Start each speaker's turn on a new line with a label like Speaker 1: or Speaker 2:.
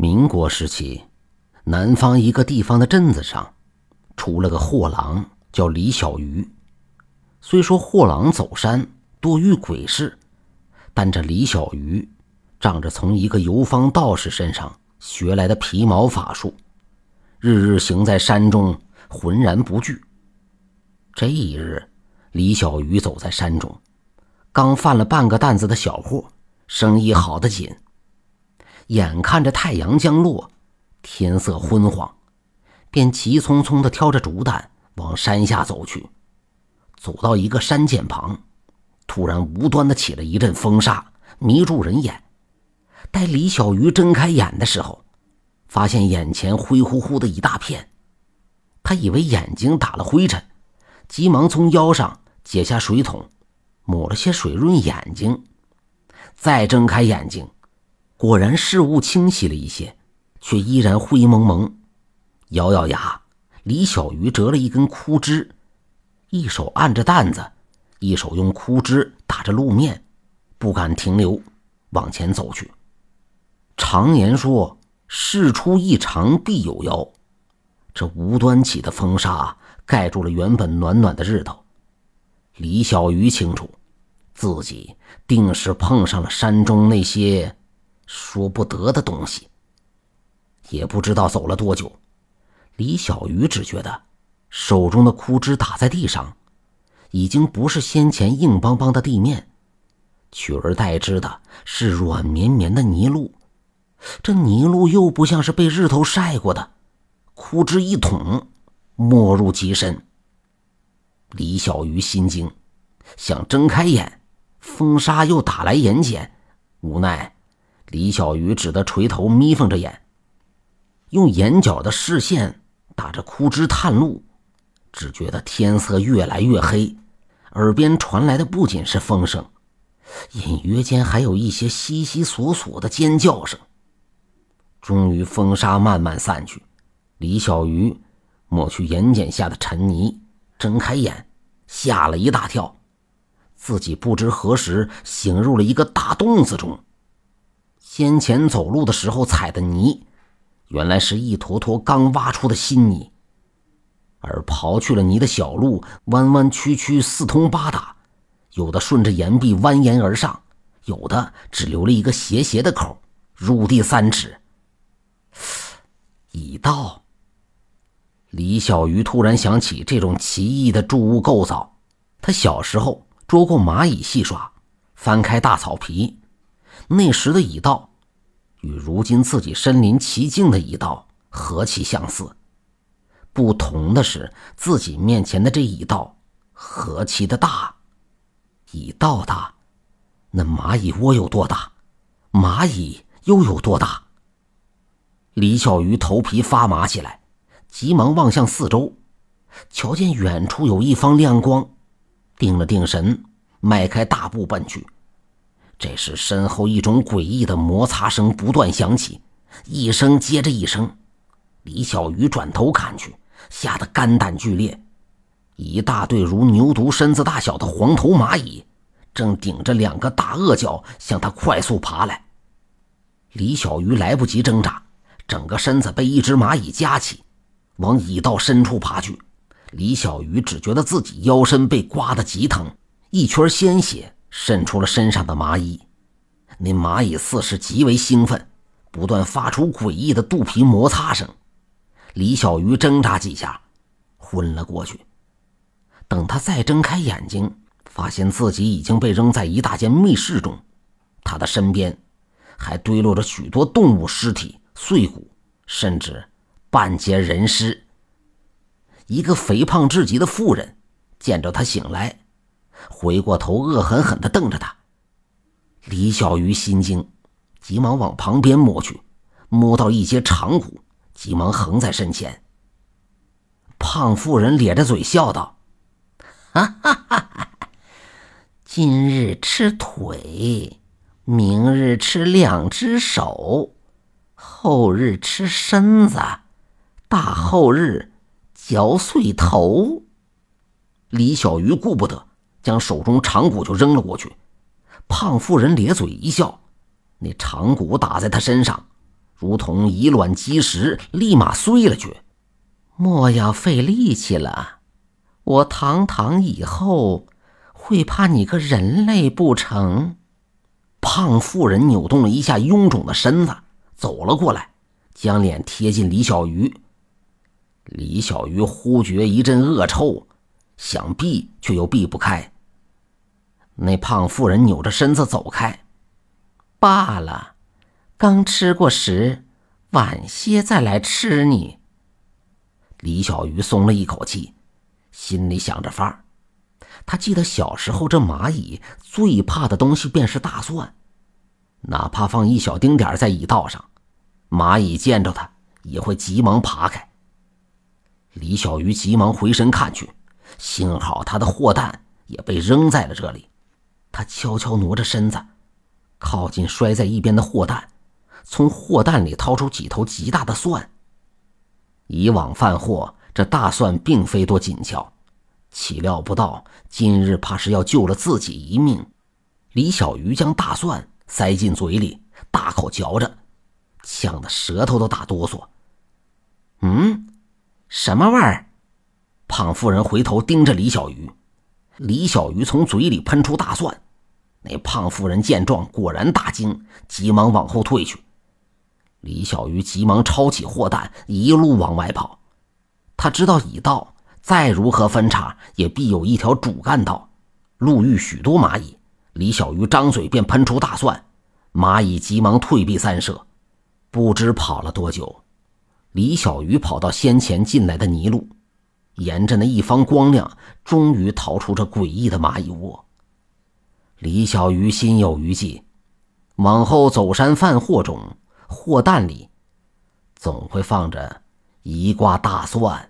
Speaker 1: 民国时期，南方一个地方的镇子上，出了个货郎，叫李小鱼。虽说货郎走山多遇鬼事，但这李小鱼仗着从一个游方道士身上学来的皮毛法术，日日行在山中，浑然不惧。这一日，李小鱼走在山中，刚贩了半个担子的小货，生意好得紧。眼看着太阳降落，天色昏黄，便急匆匆的挑着竹担往山下走去。走到一个山涧旁，突然无端的起了一阵风沙，迷住人眼。待李小鱼睁开眼的时候，发现眼前灰乎乎的一大片。他以为眼睛打了灰尘，急忙从腰上解下水桶，抹了些水润眼睛，再睁开眼睛。果然，事物清晰了一些，却依然灰蒙蒙。咬咬牙，李小鱼折了一根枯枝，一手按着担子，一手用枯枝打着路面，不敢停留，往前走去。常言说，事出异常必有妖。这无端起的风沙，盖住了原本暖暖的日头。李小鱼清楚，自己定是碰上了山中那些。说不得的东西。也不知道走了多久，李小鱼只觉得手中的枯枝打在地上，已经不是先前硬邦邦的地面，取而代之的是软绵绵的泥路。这泥路又不像是被日头晒过的，枯枝一捅，没入极深。李小鱼心惊，想睁开眼，风沙又打来眼前，无奈。李小鱼只得垂头眯缝着眼，用眼角的视线打着枯枝探路，只觉得天色越来越黑，耳边传来的不仅是风声，隐约间还有一些悉悉索索的尖叫声。终于，风沙慢慢散去，李小鱼抹去眼睑下的尘泥，睁开眼，吓了一大跳，自己不知何时醒入了一个大洞子中。先前走路的时候踩的泥，原来是一坨坨刚挖出的新泥，而刨去了泥的小路弯弯曲曲四通八达，有的顺着岩壁蜿蜒而上，有的只留了一个斜斜的口，入地三尺。蚁道。李小鱼突然想起这种奇异的筑物构造，他小时候捉过蚂蚁戏耍，翻开大草皮，那时的蚁道。与如今自己身临其境的蚁道何其相似，不同的是，自己面前的这一道何其的大，蚁道大，那蚂蚁窝有多大，蚂蚁又有多大？李小鱼头皮发麻起来，急忙望向四周，瞧见远处有一方亮光，定了定神，迈开大步奔去。这时，身后一种诡异的摩擦声不断响起，一声接着一声。李小鱼转头看去，吓得肝胆俱裂。一大队如牛犊身子大小的黄头蚂蚁，正顶着两个大颚角向他快速爬来。李小鱼来不及挣扎，整个身子被一只蚂蚁夹起，往蚁道深处爬去。李小鱼只觉得自己腰身被刮得极疼，一圈鲜血。渗出了身上的麻衣，那蚂蚁似是极为兴奋，不断发出诡异的肚皮摩擦声。李小鱼挣扎几下，昏了过去。等他再睁开眼睛，发现自己已经被扔在一大间密室中，他的身边还堆落着许多动物尸体、碎骨，甚至半截人尸。一个肥胖至极的妇人见着他醒来。回过头，恶狠狠地瞪着他。李小鱼心惊，急忙往旁边摸去，摸到一截长骨，急忙横在身前。胖妇人咧着嘴笑道：“哈哈哈哈哈，今日吃腿，明日吃两只手，后日吃身子，大后日嚼碎头。”李小鱼顾不得。将手中长骨就扔了过去，胖妇人咧嘴一笑，那长骨打在他身上，如同以卵击石，立马碎了去。莫要费力气了，我堂堂以后会怕你个人类不成？胖妇人扭动了一下臃肿的身子，走了过来，将脸贴近李小鱼。李小鱼忽觉一阵恶臭，想避却又避不开。那胖妇人扭着身子走开，罢了，刚吃过食，晚些再来吃你。李小鱼松了一口气，心里想着法儿。他记得小时候，这蚂蚁最怕的东西便是大蒜，哪怕放一小丁点在蚁道上，蚂蚁见着它也会急忙爬开。李小鱼急忙回身看去，幸好他的货蛋也被扔在了这里。他悄悄挪着身子，靠近摔在一边的货蛋，从货蛋里掏出几头极大的蒜。以往贩货，这大蒜并非多紧俏，岂料不到今日，怕是要救了自己一命。李小鱼将大蒜塞进嘴里，大口嚼着，呛得舌头都打哆嗦。嗯，什么味儿？胖妇人回头盯着李小鱼。李小鱼从嘴里喷出大蒜，那胖妇人见状果然大惊，急忙往后退去。李小鱼急忙抄起货担，一路往外跑。他知道已到，再如何分叉也必有一条主干道。路遇许多蚂蚁，李小鱼张嘴便喷出大蒜，蚂蚁急忙退避三舍。不知跑了多久，李小鱼跑到先前进来的泥路。沿着那一方光亮，终于逃出这诡异的蚂蚁窝。李小鱼心有余悸，往后走山贩货中，货担里总会放着一挂大蒜。